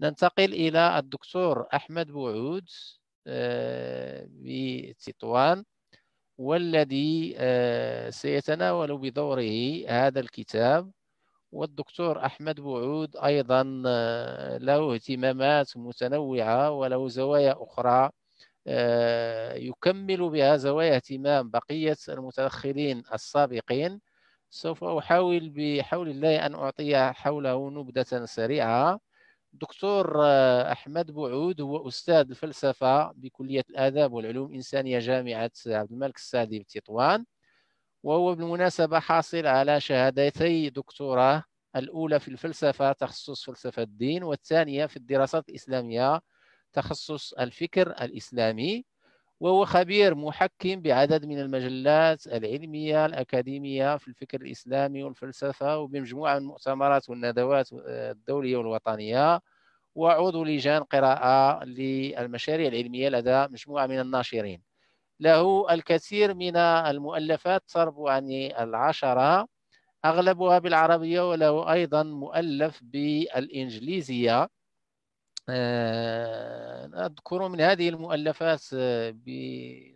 ننتقل إلى الدكتور أحمد بوعود بتطوان آه، والذي آه، سيتناول بدوره هذا الكتاب والدكتور أحمد بوعود أيضا آه، له اهتمامات متنوعة وله زوايا أخرى يكمل بها زوايا اهتمام بقية المتدخلين السابقين سوف أحاول بحول الله أن أعطي حوله نبذة سريعة الدكتور آه، احمد بوعود هو استاذ الفلسفه بكليه الاداب والعلوم الانسانيه جامعه عبد الملك السعدي بتطوان وهو بالمناسبه حاصل على شهادتي دكتوراه الاولى في الفلسفه تخصص فلسفه الدين والثانيه في الدراسات الاسلاميه تخصص الفكر الاسلامي وهو خبير محكم بعدد من المجلات العلمية الأكاديمية في الفكر الإسلامي والفلسفة وبمجموعة من المؤتمرات والندوات آه، الدولية والوطنية وعضو لجان قراءة للمشاريع العلمية لدى مجموعة من الناشرين له الكثير من المؤلفات تربو عن العشرة أغلبها بالعربية وله أيضا مؤلف بالإنجليزية آه، أذكر من هذه المؤلفات آه،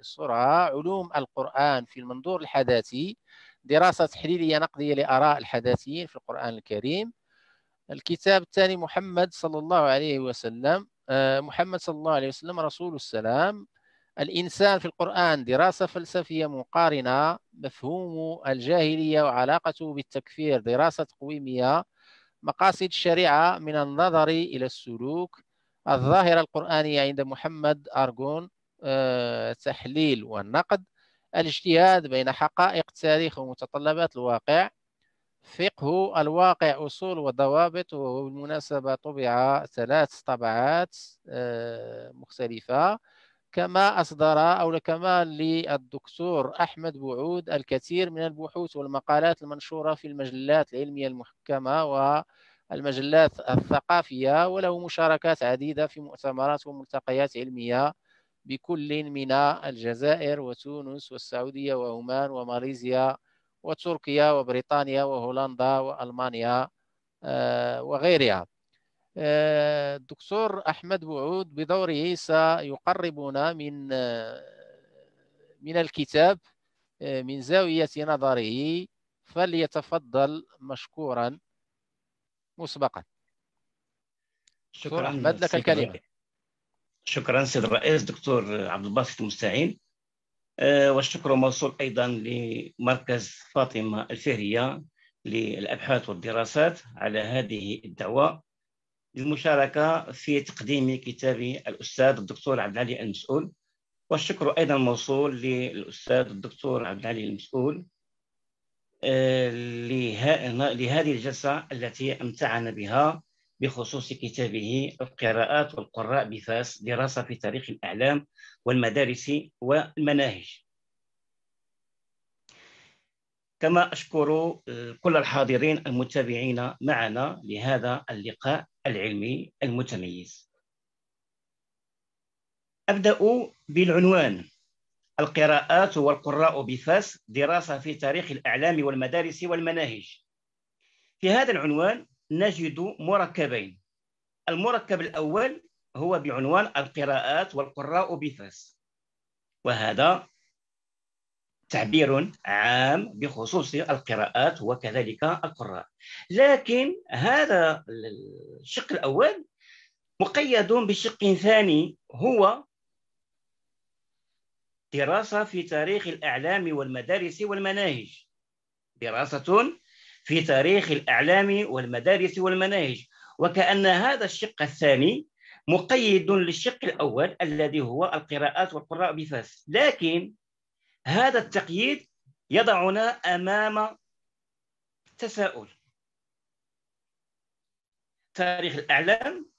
بسرعة علوم القرآن في المنظور الحداثي دراسة تحليلية نقدية لآراء الحداثيين في القرآن الكريم الكتاب الثاني محمد صلى الله عليه وسلم آه، محمد صلى الله عليه وسلم رسول السلام الإنسان في القرآن دراسة فلسفية مقارنة مفهوم الجاهلية وعلاقته بالتكفير دراسة تقويمية مقاصد الشريعة من النظر إلى السلوك الظاهرة القرآنية عند محمد أرجون آه، تحليل والنقد الاجتهاد بين حقائق التاريخ ومتطلبات الواقع فقه الواقع أصول وضوابط وبالمناسبة طبع ثلاث طبعات آه، مختلفة كما أصدر أو كما للدكتور أحمد بوعود الكثير من البحوث والمقالات المنشورة في المجلات العلمية المحكمة والمجلات الثقافية وله مشاركات عديدة في مؤتمرات وملتقيات علمية بكل من الجزائر وتونس والسعودية وعمان وماليزيا وتركيا وبريطانيا وهولندا وألمانيا آه، وغيرها آه، الدكتور أحمد بوعود بدوره سيقربنا من آه، من الكتاب آه، من زاوية نظره فليتفضل مشكورا مسبقا شكرا أحمد لك الكلمة شكرا سيد الرئيس دكتور عبد الباسط المستعين والشكر موصول أيضا لمركز فاطمة الفهرية للأبحاث والدراسات على هذه الدعوة للمشاركة في تقديم كتاب الأستاذ الدكتور عبد العلي المسؤول والشكر أيضا موصول للأستاذ الدكتور عبد العلي المسؤول آه، لهذه الجلسة التي أمتعنا بها بخصوص كتابه القراءات والقراء بفاس دراسة في تاريخ الأعلام والمدارس والمناهج كما أشكر آه، كل الحاضرين المتابعين معنا لهذا اللقاء العلمي المتميز أبدأ بالعنوان القراءات والقراء بفاس دراسة في تاريخ الأعلام والمدارس والمناهج في هذا العنوان نجد مركبين المركب الأول هو بعنوان القراءات والقراء بفاس وهذا تعبير عام بخصوص القراءات وكذلك القراء لكن هذا الشق الأول مقيد بشق ثاني هو دراسة في تاريخ الأعلام والمدارس والمناهج دراسة في تاريخ الأعلام والمدارس والمناهج وكأن هذا الشق الثاني مقيد للشق الأول الذي هو القراءات والقراء بفاس لكن هذا التقييد يضعنا امام تساؤل تاريخ الاعلام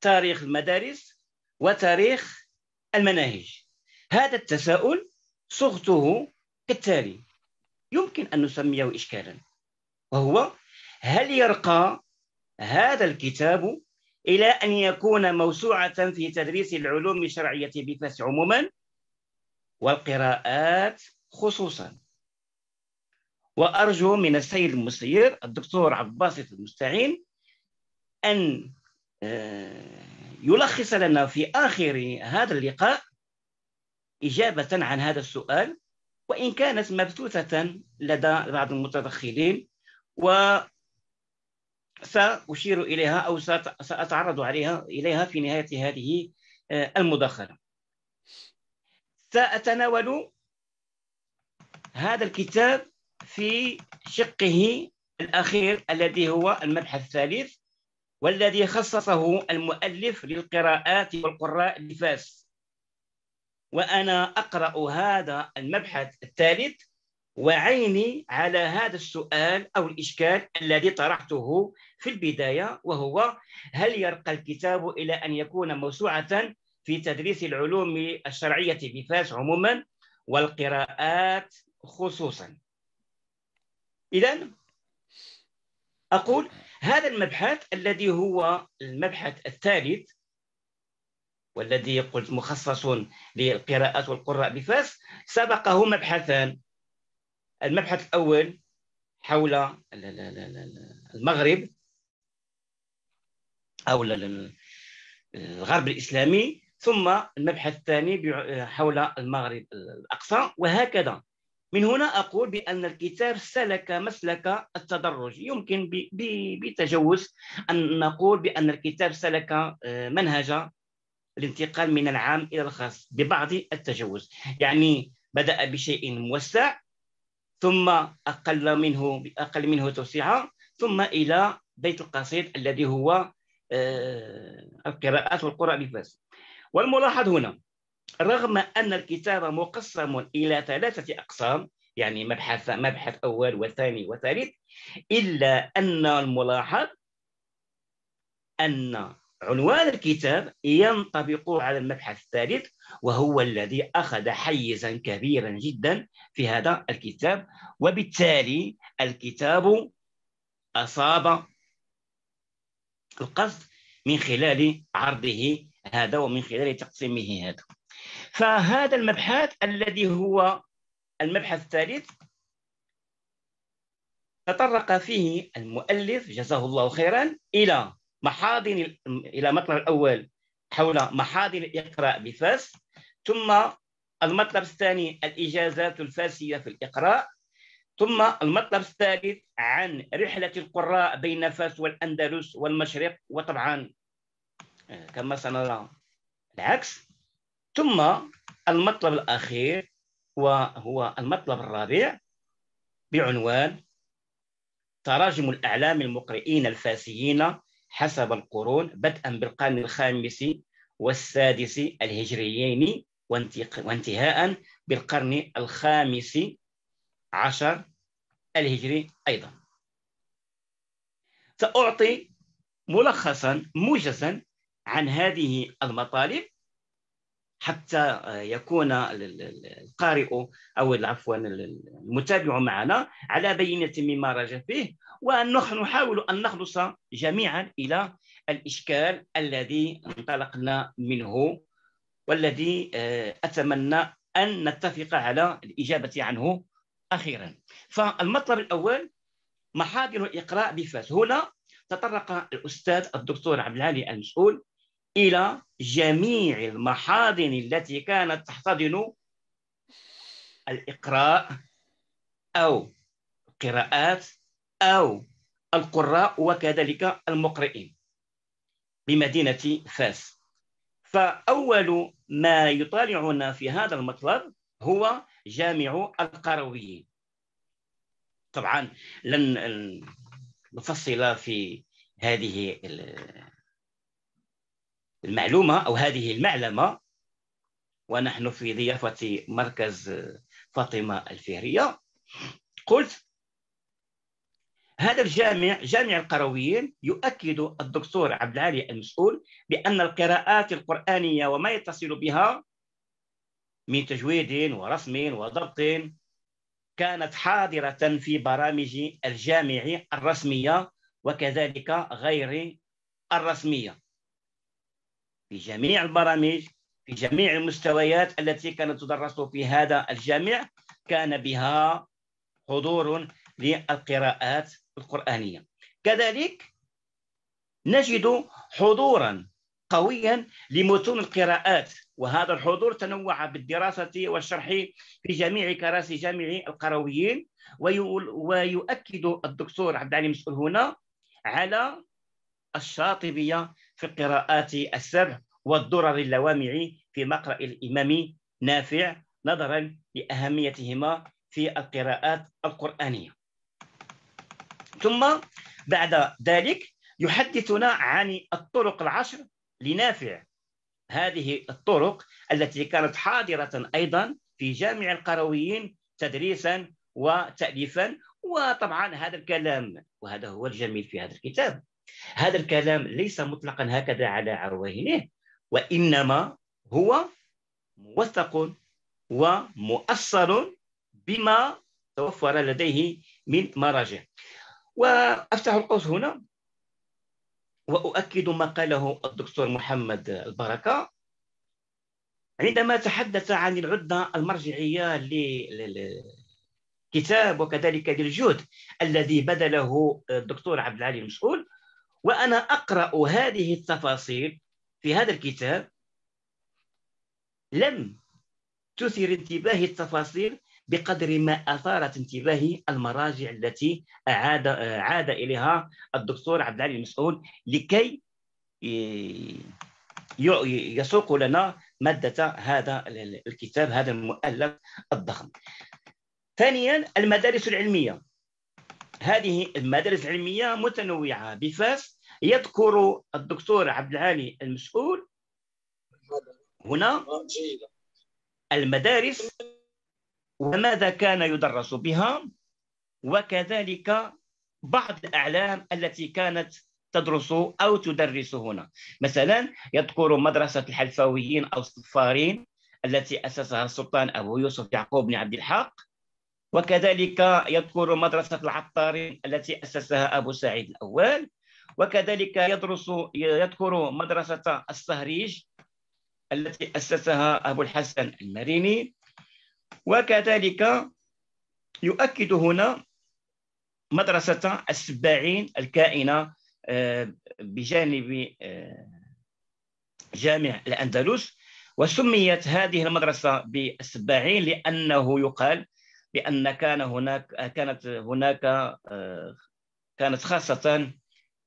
تاريخ المدارس وتاريخ المناهج هذا التساؤل صغته كالتالي يمكن ان نسميه اشكالا وهو هل يرقى هذا الكتاب الى ان يكون موسوعه في تدريس العلوم الشرعيه بفاس عموما والقراءات خصوصا وأرجو من السيد المسير الدكتور عبد الباسط المستعين أن آه، يلخص لنا في آخر هذا اللقاء إجابة عن هذا السؤال وإن كانت مبثوثة لدى بعض المتدخلين و سأشير إليها أو سأتعرض عليها إليها في نهاية هذه آه، المداخلة سأتناول هذا الكتاب في شقه الأخير الذي هو المبحث الثالث والذي خصصه المؤلف للقراءات والقراء لفاس وأنا أقرأ هذا المبحث الثالث وعيني على هذا السؤال أو الإشكال الذي طرحته في البداية وهو هل يرقى الكتاب إلى أن يكون موسوعة في تدريس العلوم الشرعية في فاس عموما والقراءات خصوصا إذا أقول هذا المبحث الذي هو المبحث الثالث والذي قلت مخصص للقراءات والقراء بفاس سبقه مبحثان المبحث الأول حول المغرب أو الغرب الإسلامي ثم المبحث الثاني حول المغرب الأقصى وهكذا من هنا أقول بأن الكتاب سلك مسلك التدرج يمكن بتجوز أن نقول بأن الكتاب سلك آه، منهج الانتقال من العام إلى الخاص ببعض التجوز يعني بدأ بشيء موسع ثم أقل منه أقل منه توسيعه ثم إلى بيت القصيد الذي هو آه، القراءات والقراء بفاس والملاحظ هنا رغم أن الكتاب مقسم إلى ثلاثة أقسام يعني مبحث مبحث أول وثاني وثالث إلا أن الملاحظ أن عنوان الكتاب ينطبق على المبحث الثالث وهو الذي أخذ حيزا كبيرا جدا في هذا الكتاب وبالتالي الكتاب أصاب القصد من خلال عرضه هذا ومن خلال تقسيمه هذا فهذا المبحث الذي هو المبحث الثالث تطرق فيه المؤلف جزاه الله خيرا الى محاضن الى المطلب الاول حول محاضن الاقراء بفاس ثم المطلب الثاني الاجازات الفاسيه في الاقراء ثم المطلب الثالث عن رحله القراء بين فاس والاندلس والمشرق وطبعا كما سنرى العكس ثم المطلب الأخير وهو المطلب الرابع بعنوان تراجم الأعلام المقرئين الفاسيين حسب القرون بدءا بالقرن الخامس والسادس الهجريين وانتهاء بالقرن الخامس عشر الهجري أيضا سأعطي ملخصا موجزا عن هذه المطالب حتى آه، يكون القارئ او عفوا المتابع معنا على بينه مما رجع فيه نحاول ان نخلص جميعا الى الاشكال الذي انطلقنا منه والذي آه، اتمنى ان نتفق على الاجابه عنه اخيرا فالمطلب الاول محاضر الاقراء بفاس هنا تطرق الاستاذ الدكتور عبد العالي المسؤول إلى جميع المحاضن التي كانت تحتضن الإقراء أو القراءات أو القراء وكذلك المقرئين بمدينة فاس فأول ما يطالعنا في هذا المطلب هو جامع القرويين طبعا لن نفصل في هذه المعلومة أو هذه المعلمة ونحن في ضيافة مركز آه، فاطمة الفهرية قلت هذا الجامع جامع القرويين يؤكد الدكتور عبد العالي المسؤول بأن القراءات القرآنية وما يتصل بها من تجويد ورسم وضبط كانت حاضرة في برامج الجامع الرسمية وكذلك غير الرسمية في جميع البرامج في جميع المستويات التي كانت تدرس في هذا الجامع كان بها حضور للقراءات القرآنية كذلك نجد حضورا قويا لمتون القراءات وهذا الحضور تنوع بالدراسة والشرح في جميع كراسي جامع القرويين ويؤكد الدكتور عبد العلي مسؤول هنا على الشاطبية في القراءات السبع والدرر اللوامع في مقرأ الإمام نافع نظرا لأهميتهما في القراءات القرآنية ثم بعد ذلك يحدثنا عن الطرق العشر لنافع هذه الطرق التي كانت حاضرة أيضا في جامع القرويين تدريسا وتأليفا وطبعا هذا الكلام وهذا هو الجميل في هذا الكتاب هذا الكلام ليس مطلقا هكذا على عواهنه وإنما هو موثق ومؤصل بما توفر لديه من مراجع وأفتح القوس هنا وأؤكد ما قاله الدكتور محمد البركة عندما تحدث عن العدة المرجعية للكتاب وكذلك للجهد الذي بذله الدكتور عبد العالي المسؤول وأنا أقرأ هذه التفاصيل في هذا الكتاب لم تثير انتباهي التفاصيل بقدر ما أثارت انتباهي المراجع التي عاد عاد إليها الدكتور عبد العلي المسؤول لكي يسوق لنا مادة هذا الكتاب هذا المؤلف الضخم ثانيا المدارس العلمية هذه المدارس العلميه متنوعه بفاس يذكر الدكتور عبد العالي المسؤول هنا المدارس وماذا كان يدرس بها وكذلك بعض الاعلام التي كانت تدرس او تدرس هنا مثلا يذكر مدرسه الحلفويين او الصفارين التي اسسها السلطان ابو يوسف يعقوب بن عبد الحق وكذلك يذكر مدرسة العطارين التي أسسها أبو سعيد الأول وكذلك يدرس يذكر مدرسة السهريج التي أسسها أبو الحسن المريني وكذلك يؤكد هنا مدرسة السباعين الكائنة آه، بجانب آه، جامع الأندلس وسميت هذه المدرسة بالسباعين لأنه يقال بان كان هناك كانت هناك آه، كانت خاصه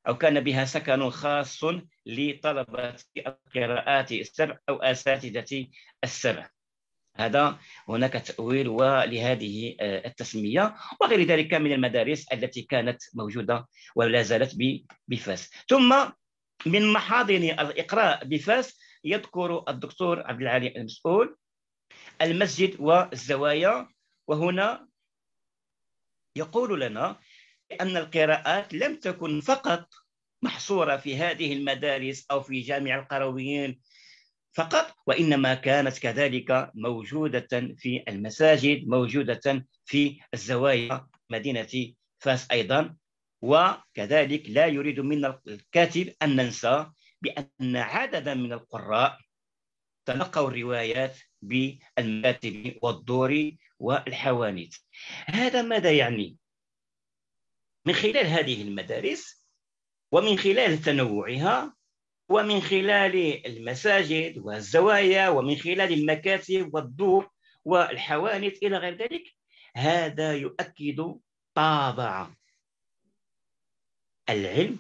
او كان بها سكن خاص لطلبه القراءات السبع او اساتذه السبع هذا هناك تأويل ولهذه آه، التسمية وغير ذلك من المدارس التي كانت موجودة ولا زالت بفاس ثم من محاضن الإقراء بفاس يذكر الدكتور عبد العالي المسؤول المسجد والزوايا وهنا يقول لنا أن القراءات لم تكن فقط محصورة في هذه المدارس أو في جامع القرويين فقط وإنما كانت كذلك موجودة في المساجد موجودة في الزوايا مدينة فاس أيضا وكذلك لا يريد منا الكاتب أن ننسى بأن عددا من القراء تلقوا الروايات بالمكاتب والدور والحوانيت هذا ماذا يعني؟ من خلال هذه المدارس ومن خلال تنوعها ومن خلال المساجد والزوايا ومن خلال المكاتب والدور والحوانت إلى غير ذلك هذا يؤكد طابع العلم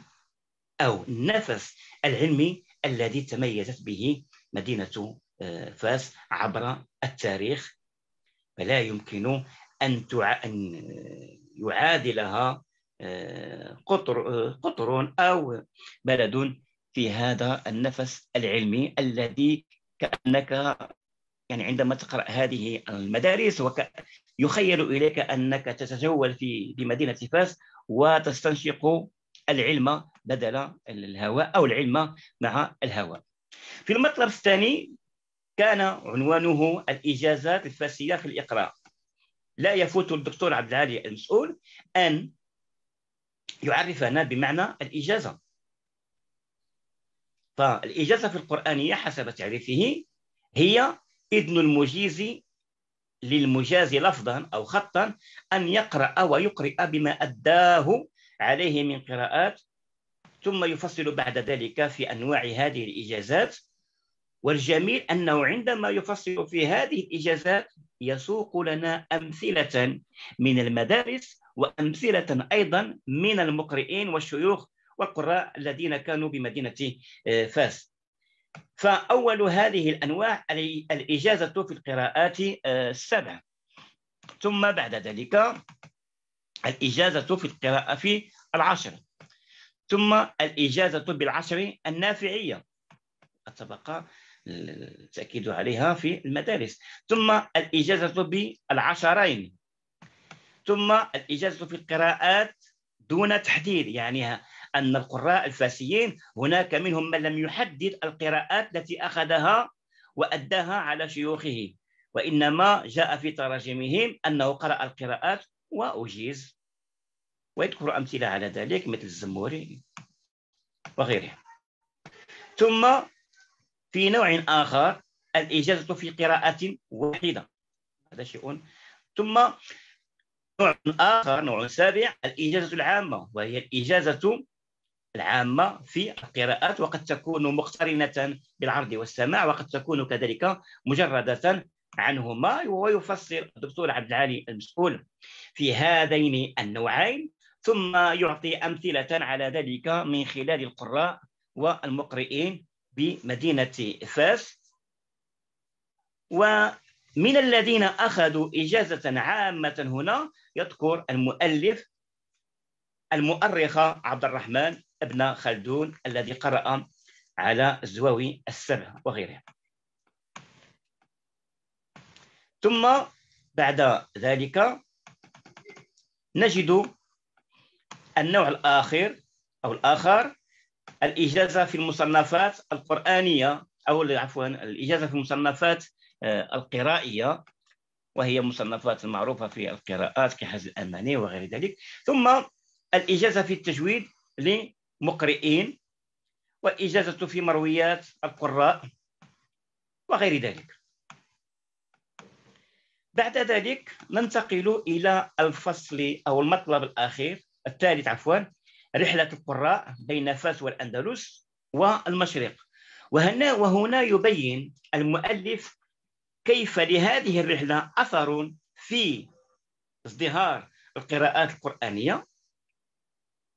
أو النفس العلمي الذي تميزت به مدينة آه، فاس عبر التاريخ فلا يمكن أن يعادلها آه، قطر آه، قطر أو بلد في هذا النفس العلمي الذي كأنك يعني عندما تقرأ هذه المدارس يخيل إليك أنك تتجول في مدينة فاس وتستنشق العلم بدل الهواء أو العلم مع الهواء في المطلب الثاني كان عنوانه الإجازات الفاسية في الإقراء لا يفوت الدكتور عبد العالي المسؤول أن يعرفنا بمعنى الإجازة فالإجازة في القرآنية حسب تعريفه هي إذن المجيز للمجاز لفظا أو خطا أن يقرأ ويقرئ بما أداه عليه من قراءات ثم يفصل بعد ذلك في انواع هذه الاجازات والجميل انه عندما يفصل في هذه الاجازات يسوق لنا امثله من المدارس وامثله ايضا من المقرئين والشيوخ والقراء الذين كانوا بمدينه آه، فاس. فاول هذه الانواع الاجازه في القراءات آه، السبع. ثم بعد ذلك الاجازه في القراءه في العشر. ثم الإجازة بالعشر النافعية قد سبق التأكيد عليها في المدارس ثم الإجازة بالعشرين ثم الإجازة في القراءات دون تحديد يعني أن القراء الفاسيين هناك منهم من لم يحدد القراءات التي أخذها وأداها على شيوخه وإنما جاء في تراجمهم أنه قرأ القراءات وأجيز ويذكر أمثلة على ذلك مثل الزموري وغيره ثم في نوع آخر الإجازة في قراءة واحدة هذا شيء ثم نوع آخر نوع سابع الإجازة العامة وهي الإجازة العامة في القراءات وقد تكون مقترنة بالعرض والسماع وقد تكون كذلك مجردة عنهما ويفسر الدكتور عبد العالي المسؤول في هذين النوعين ثم يعطي أمثلة على ذلك من خلال القراء والمقرئين بمدينة فاس ومن الذين أخذوا إجازة عامة هنا يذكر المؤلف المؤرخ عبد الرحمن ابن خلدون الذي قرأ على الزواوي السبع وغيرها ثم بعد ذلك نجد النوع الآخر أو الآخر الإجازة في المصنفات القرآنية أو عفوا الإجازة في المصنفات آه، القرائية وهي مصنفات المعروفة في القراءات كحز الأماني وغير ذلك ثم الإجازة في التجويد لمقرئين والإجازة في مرويات القراء وغير ذلك بعد ذلك ننتقل إلى الفصل أو المطلب الأخير الثالث عفوا رحلة القراء بين فاس والأندلس والمشرق وهنا وهنا يبين المؤلف كيف لهذه الرحلة أثر في ازدهار القراءات القرآنية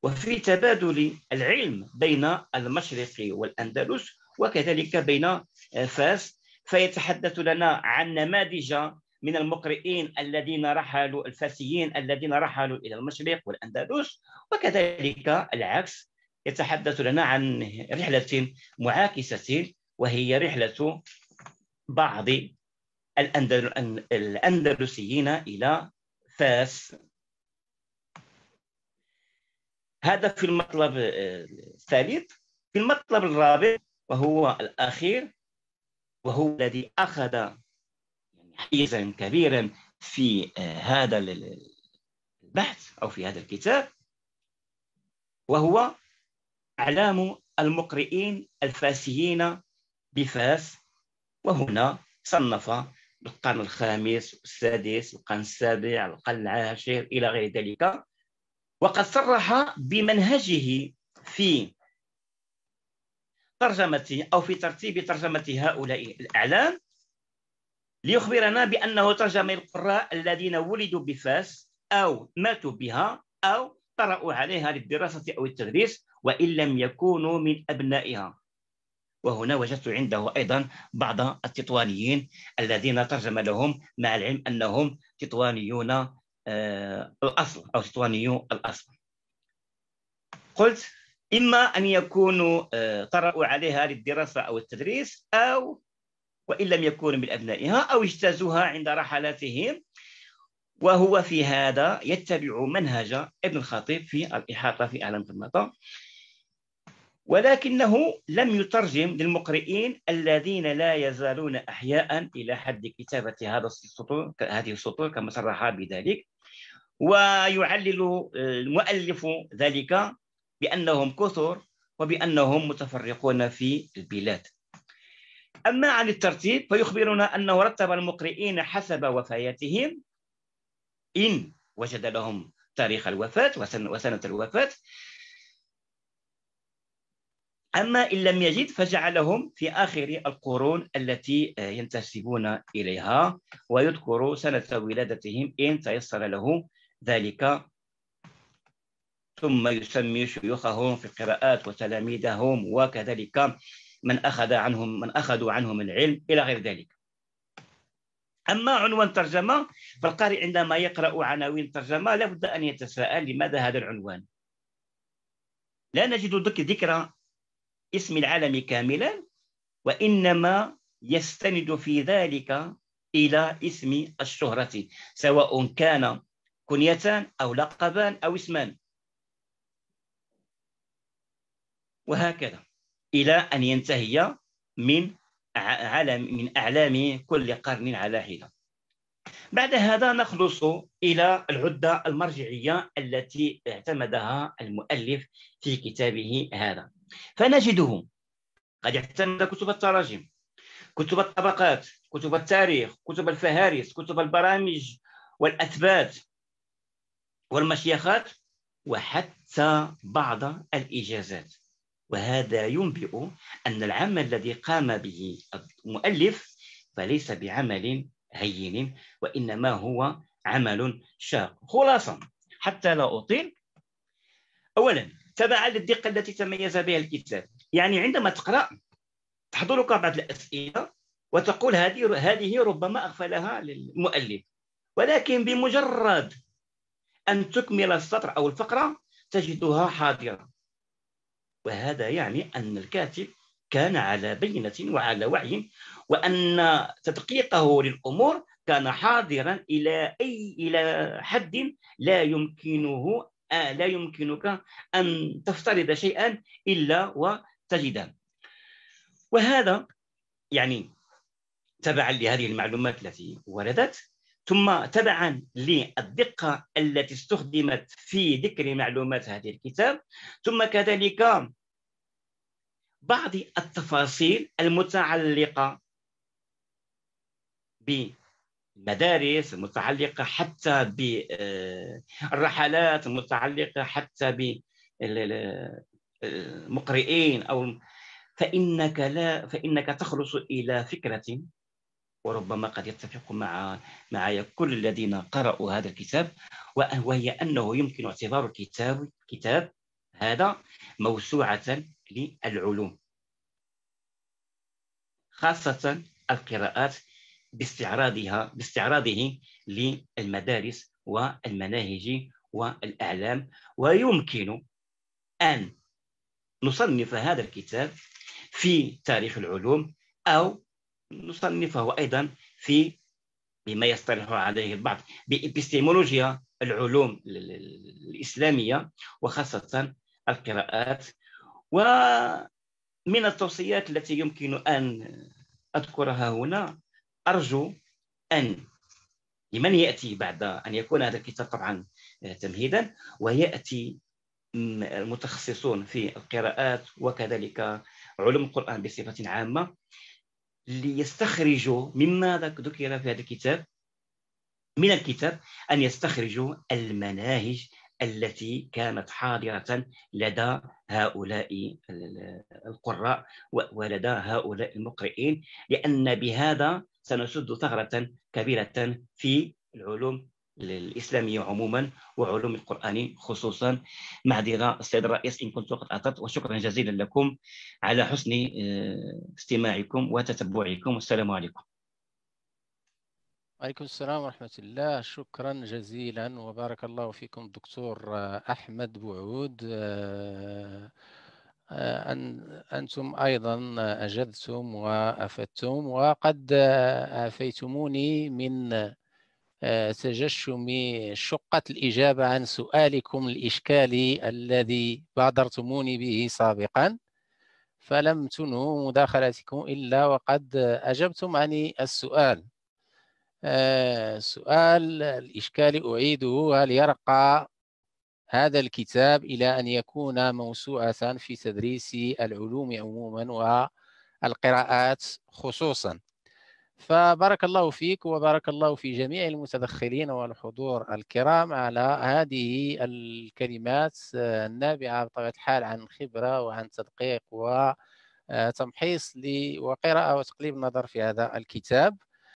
وفي تبادل العلم بين المشرق والأندلس وكذلك بين فاس فيتحدث لنا عن نماذج من المقرئين الذين رحلوا الفاسيين الذين رحلوا إلى المشرق والأندلس وكذلك العكس يتحدث لنا عن رحلة معاكسة وهي رحلة بعض الأندلسيين إلى فاس هذا في المطلب الثالث في المطلب الرابع وهو الأخير وهو الذي أخذ حيزا كبيرا في آه، هذا البحث أو في هذا الكتاب وهو أعلام المقرئين الفاسيين بفاس وهنا صنف القرن الخامس والسادس القرن السابع القرن العاشر إلى غير ذلك وقد صرح بمنهجه في ترجمة أو في ترتيب ترجمة هؤلاء الأعلام ليخبرنا بأنه ترجم القراء الذين ولدوا بفاس أو ماتوا بها أو طرأوا عليها للدراسة أو التدريس وإن لم يكونوا من أبنائها وهنا وجدت عنده أيضا بعض التطوانيين الذين ترجم لهم مع العلم أنهم تطوانيون آه، الأصل أو تطوانيو الأصل قلت إما أن يكونوا آه، طرأوا عليها للدراسة أو التدريس أو وإن لم يكونوا من أبنائها أو اجتازوها عند رحلاتهم وهو في هذا يتبع منهج ابن الخطيب في الإحاطة في أعلام طنطا ولكنه لم يترجم للمقرئين الذين لا يزالون أحياء إلى حد كتابة هذا السطور هذه السطور كما صرح بذلك ويعلل آه، المؤلف ذلك بأنهم كثر وبأنهم متفرقون في البلاد أما عن الترتيب فيخبرنا أنه رتب المقرئين حسب وفياتهم إن وجد لهم تاريخ الوفاة وسنة الوفاة أما إن لم يجد فجعلهم في آخر القرون التي آه، ينتسبون إليها ويذكر سنة ولادتهم إن تيسر له ذلك ثم يسمي شيوخهم في القراءات وتلاميذهم وكذلك من أخذ عنهم من أخذوا عنهم العلم إلى غير ذلك أما عنوان ترجمة فالقارئ عندما يقرأ عناوين ترجمة لابد أن يتساءل لماذا هذا العنوان لا نجد ذكر اسم العالم كاملا وإنما يستند في ذلك إلى اسم الشهرة سواء كان كنيتان أو لقبان أو اسمان وهكذا إلى أن ينتهي من عالم من أعلام كل قرن على حدة بعد هذا نخلص إلى العدة المرجعية التي اعتمدها المؤلف في كتابه هذا فنجده قد اعتمد كتب التراجم كتب الطبقات كتب التاريخ كتب الفهارس كتب البرامج والأثبات والمشيخات وحتى بعض الإجازات وهذا ينبئ أن العمل الذي قام به المؤلف فليس بعمل هين وإنما هو عمل شاق خلاصة حتى لا أطيل أولا تبعا للدقة التي تميز بها الكتاب يعني عندما تقرأ تحضرك بعض الأسئلة وتقول هذه هذه ربما أغفلها للمؤلف ولكن بمجرد أن تكمل السطر أو الفقرة تجدها حاضرة وهذا يعني أن الكاتب كان على بينة وعلى وعي وأن تدقيقه للأمور كان حاضرا إلى أي إلى حد لا يمكنه لا يمكنك أن تفترض شيئا إلا وتجده وهذا يعني تبعا لهذه المعلومات التي وردت ثم تبعا للدقة التي استخدمت في ذكر معلومات هذه الكتاب ثم كذلك بعض التفاصيل المتعلقة بالمدارس المتعلقة حتى بالرحلات آه، المتعلقة حتى بالمقرئين آه، أو فإنك لا فإنك تخلص إلى فكرة وربما قد يتفق مع معي كل الذين قرأوا هذا الكتاب وهي أنه يمكن اعتبار الكتاب كتاب هذا موسوعة للعلوم خاصة القراءات باستعراضها باستعراضه للمدارس والمناهج والأعلام ويمكن أن نصنف هذا الكتاب في تاريخ العلوم أو نصنفه أيضا في بما يصطلح عليه البعض بإبستيمولوجيا العلوم الإسلامية وخاصة القراءات ومن التوصيات التي يمكن أن أذكرها هنا أرجو أن لمن يأتي بعد أن يكون هذا الكتاب طبعا آه، تمهيدا ويأتي المتخصصون في القراءات وكذلك علوم القرآن بصفة عامة ليستخرجوا مما ذكر في هذا الكتاب من الكتاب أن يستخرجوا المناهج التي كانت حاضرة لدى هؤلاء القراء ولدى هؤلاء المقرئين لأن بهذا سنسد ثغرة كبيرة في العلوم الاسلاميه عموما وعلوم القران خصوصا معذره السيد الرئيس ان كنت قد اطلت وشكرا جزيلا لكم على حسن آه، استماعكم وتتبعكم والسلام عليكم وعليكم السلام ورحمة الله شكرا جزيلا وبارك الله فيكم الدكتور آه، أحمد بوعود آه، أن أنتم أيضا أجدتم وأفدتم وقد أفيتموني من آه، تجشم شقة الإجابة عن سؤالكم الإشكالي الذي بادرتموني به سابقا فلم تنهوا مداخلتكم إلا وقد أجبتم عن السؤال آه، سؤال الإشكال أعيده هل يرقى هذا الكتاب إلى أن يكون موسوعة في تدريس العلوم عموما والقراءات خصوصا فبارك الله فيك وبارك الله في جميع المتدخلين والحضور الكرام على هذه الكلمات آه، النابعة بطبيعة الحال عن خبرة وعن تدقيق وتمحيص آه، وقراءة وتقليب النظر في هذا الكتاب